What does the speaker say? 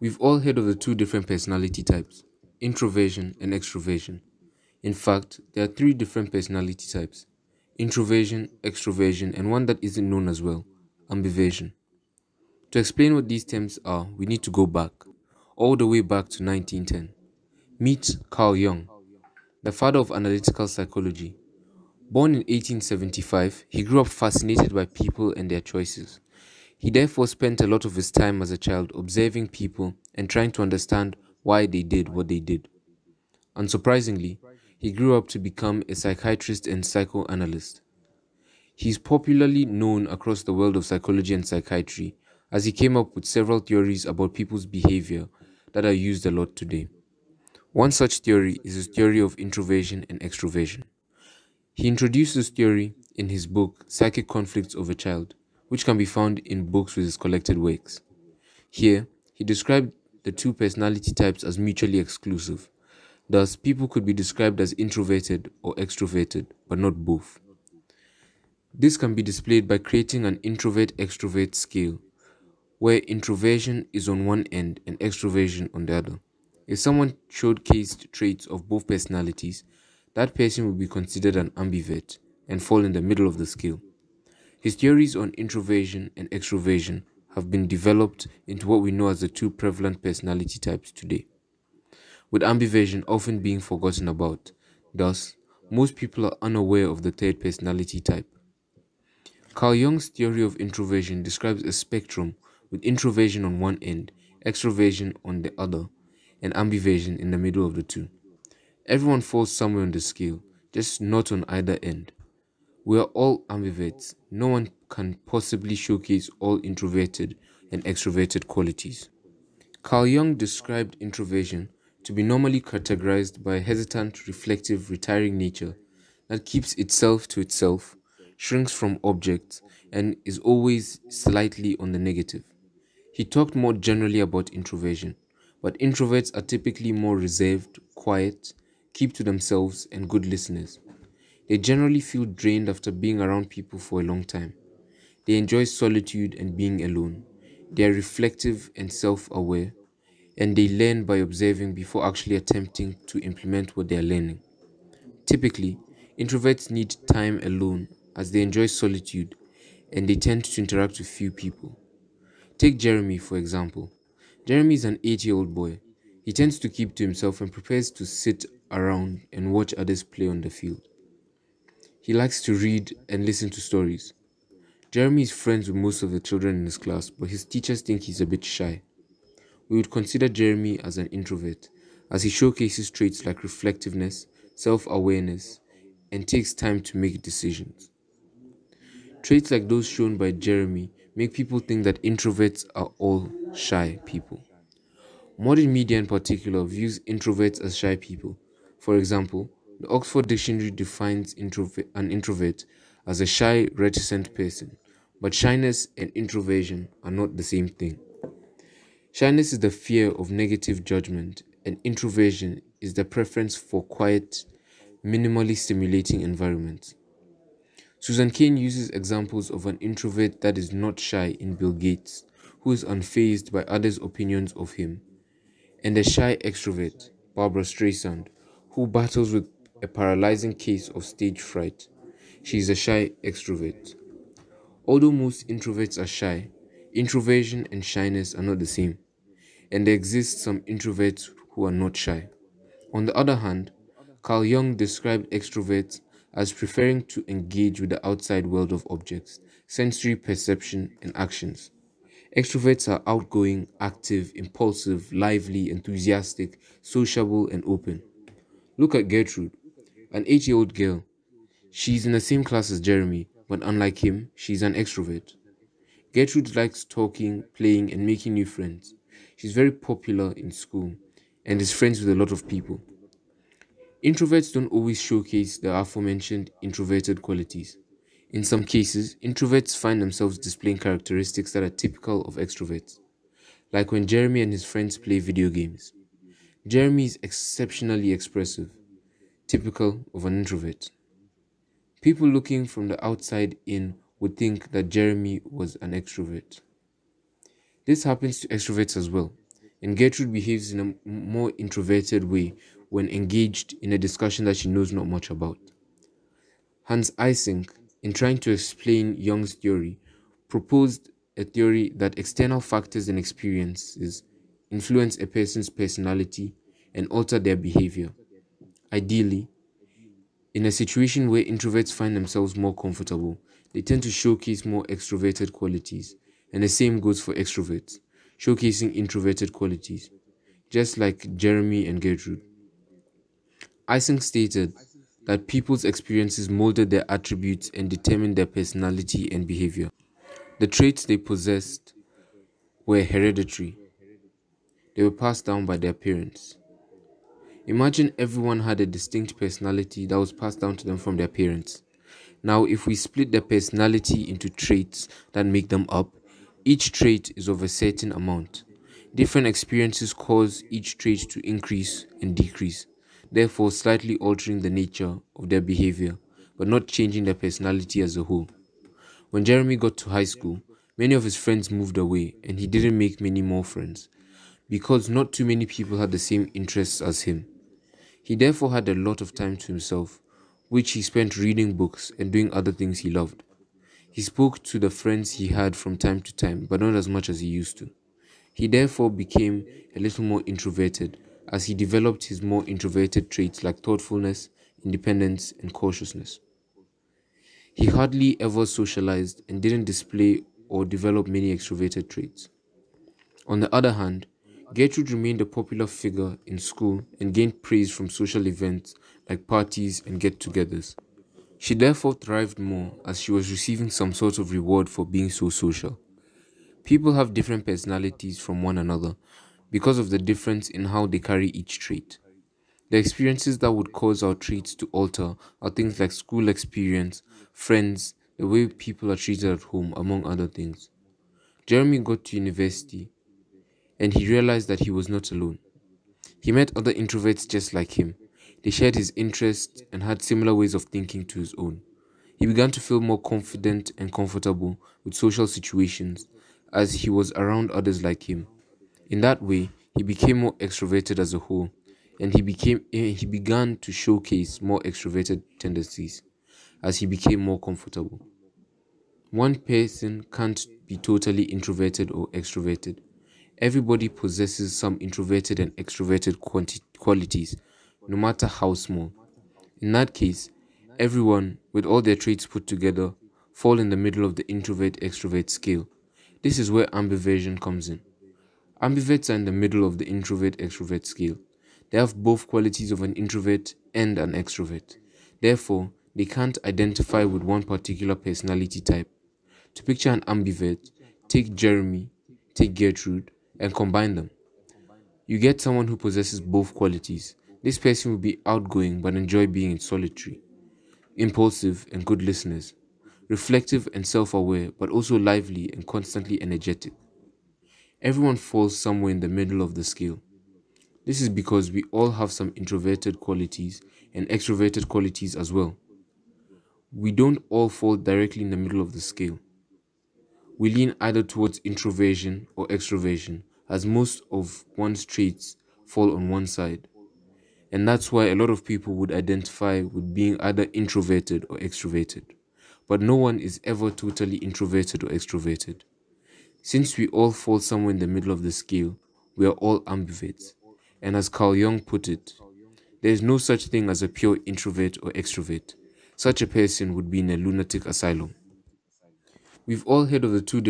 We've all heard of the two different personality types introversion and extroversion. In fact, there are three different personality types introversion, extroversion, and one that isn't known as well ambiversion. To explain what these terms are, we need to go back, all the way back to 1910. Meet Carl Jung, the father of analytical psychology. Born in 1875, he grew up fascinated by people and their choices. He therefore spent a lot of his time as a child observing people and trying to understand why they did what they did. Unsurprisingly, he grew up to become a psychiatrist and psychoanalyst. He is popularly known across the world of psychology and psychiatry as he came up with several theories about people's behavior that are used a lot today. One such theory is his theory of introversion and extroversion. He introduced this theory in his book Psychic Conflicts of a Child, which can be found in books with his collected works. Here, he described the two personality types as mutually exclusive. Thus, people could be described as introverted or extroverted, but not both. This can be displayed by creating an introvert extrovert scale, where introversion is on one end and extroversion on the other. If someone showcased traits of both personalities, that person would be considered an ambivert and fall in the middle of the scale. His theories on introversion and extroversion have been developed into what we know as the two prevalent personality types today, with ambiversion often being forgotten about. Thus, most people are unaware of the third personality type. Carl Jung's theory of introversion describes a spectrum with introversion on one end, extroversion on the other, and ambiversion in the middle of the two. Everyone falls somewhere on the scale, just not on either end. We are all ambiverts. No one can possibly showcase all introverted and extroverted qualities. Carl Jung described introversion to be normally categorized by a hesitant, reflective, retiring nature that keeps itself to itself, shrinks from objects, and is always slightly on the negative. He talked more generally about introversion, but introverts are typically more reserved, quiet, keep to themselves, and good listeners. They generally feel drained after being around people for a long time. They enjoy solitude and being alone. They are reflective and self aware, and they learn by observing before actually attempting to implement what they are learning. Typically, introverts need time alone as they enjoy solitude and they tend to interact with few people. Take Jeremy, for example. Jeremy is an 8 year old boy. He tends to keep to himself and prefers to sit around and watch others play on the field. He likes to read and listen to stories. Jeremy is friends with most of the children in his class, but his teachers think he's a bit shy. We would consider Jeremy as an introvert, as he showcases traits like reflectiveness, self awareness, and takes time to make decisions. Traits like those shown by Jeremy make people think that introverts are all shy people. Modern media, in particular, views introverts as shy people. For example, the Oxford Dictionary defines introver- an introvert as a shy, reticent person, but shyness and introversion are not the same thing. Shyness is the fear of negative judgment, and introversion is the preference for quiet, minimally stimulating environments. Susan Cain uses examples of an introvert that is not shy in Bill Gates, who is unfazed by others' opinions of him, and a shy extrovert, Barbara Streisand, who battles with a paralyzing case of stage fright. She is a shy extrovert. Although most introverts are shy, introversion and shyness are not the same, and there exist some introverts who are not shy. On the other hand, Carl Jung described extroverts as preferring to engage with the outside world of objects, sensory perception, and actions. Extroverts are outgoing, active, impulsive, lively, enthusiastic, sociable, and open. Look at Gertrude, an eight year old girl. She's in the same class as Jeremy, but unlike him, she's an extrovert. Gertrude likes talking, playing, and making new friends. She's very popular in school and is friends with a lot of people. Introverts don't always showcase the aforementioned introverted qualities. In some cases, introverts find themselves displaying characteristics that are typical of extroverts, like when Jeremy and his friends play video games. Jeremy is exceptionally expressive typical of an introvert. People looking from the outside in would think that Jeremy was an extrovert. This happens to extroverts as well, and Gertrude behaves in a more introverted way when engaged in a discussion that she knows not much about. Hans Eysenck, in trying to explain Jung's theory, proposed a theory that external factors and experiences influence a person's personality and alter their behavior. Ideally, in a situation where introverts find themselves more comfortable, they tend to showcase more extroverted qualities, and the same goes for extroverts, showcasing introverted qualities, just like Jeremy and Gertrude. Ising stated that people's experiences molded their attributes and determined their personality and behavior. The traits they possessed were hereditary, they were passed down by their parents. Imagine everyone had a distinct personality that was passed down to them from their parents. Now, if we split their personality into traits that make them up, each trait is of a certain amount. Different experiences cause each trait to increase and decrease, therefore, slightly altering the nature of their behavior, but not changing their personality as a whole. When Jeremy got to high school, many of his friends moved away and he didn't make many more friends because not too many people had the same interests as him. He therefore had a lot of time to himself, which he spent reading books and doing other things he loved. He spoke to the friends he had from time to time, but not as much as he used to. He therefore became a little more introverted as he developed his more introverted traits like thoughtfulness, independence, and cautiousness. He hardly ever socialized and didn't display or develop many extroverted traits. On the other hand, Gertrude remained a popular figure in school and gained praise from social events like parties and get togethers. She therefore thrived more as she was receiving some sort of reward for being so social. People have different personalities from one another because of the difference in how they carry each trait. The experiences that would cause our traits to alter are things like school experience, friends, the way people are treated at home, among other things. Jeremy got to university and he realized that he was not alone. He met other introverts just like him. They shared his interests and had similar ways of thinking to his own. He began to feel more confident and comfortable with social situations as he was around others like him. In that way, he became more extroverted as a whole, and he became eh, he began to showcase more extroverted tendencies as he became more comfortable. One person can't be totally introverted or extroverted. Everybody possesses some introverted and extroverted qualities, no matter how small. In that case, everyone, with all their traits put together, fall in the middle of the introvert-extrovert scale. This is where ambiversion comes in. Ambiverts are in the middle of the introvert-extrovert scale. They have both qualities of an introvert and an extrovert. Therefore, they can't identify with one particular personality type. To picture an ambivert, take Jeremy, take Gertrude, and combine them. You get someone who possesses both qualities. This person will be outgoing but enjoy being in solitary, impulsive and good listeners, reflective and self aware but also lively and constantly energetic. Everyone falls somewhere in the middle of the scale. This is because we all have some introverted qualities and extroverted qualities as well. We don't all fall directly in the middle of the scale. We lean either towards introversion or extroversion, as most of one's traits fall on one side. And that's why a lot of people would identify with being either introverted or extroverted. But no one is ever totally introverted or extroverted. Since we all fall somewhere in the middle of the scale, we are all ambiverts. And as Carl Jung put it, there is no such thing as a pure introvert or extrovert. Such a person would be in a lunatic asylum. We've all heard of the two